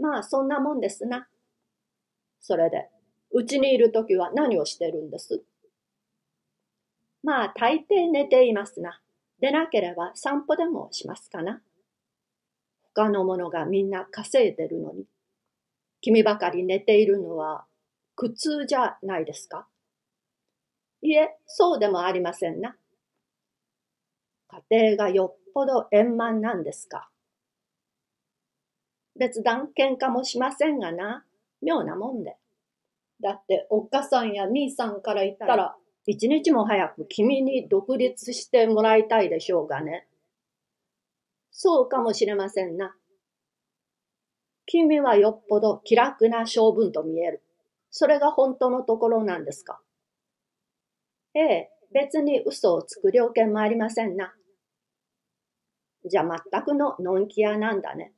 まあそんなもんですな。それで、うちにいるときは何をしてるんですまあ大抵寝ていますな。でなければ散歩でもしますかな。他の者がみんな稼いでるのに、君ばかり寝ているのは苦痛じゃないですかいえ、そうでもありませんな。家庭がよっぽど円満なんですか。別段喧嘩もしませんがな。妙なもんで。だって、おっかさんや兄さんから言ったら、一日も早く君に独立してもらいたいでしょうがね。そうかもしれませんな。君はよっぽど気楽な性分と見える。それが本当のところなんですか。ええ、別に嘘をつく了見もありませんな。じゃあ全くののんきやなんだね。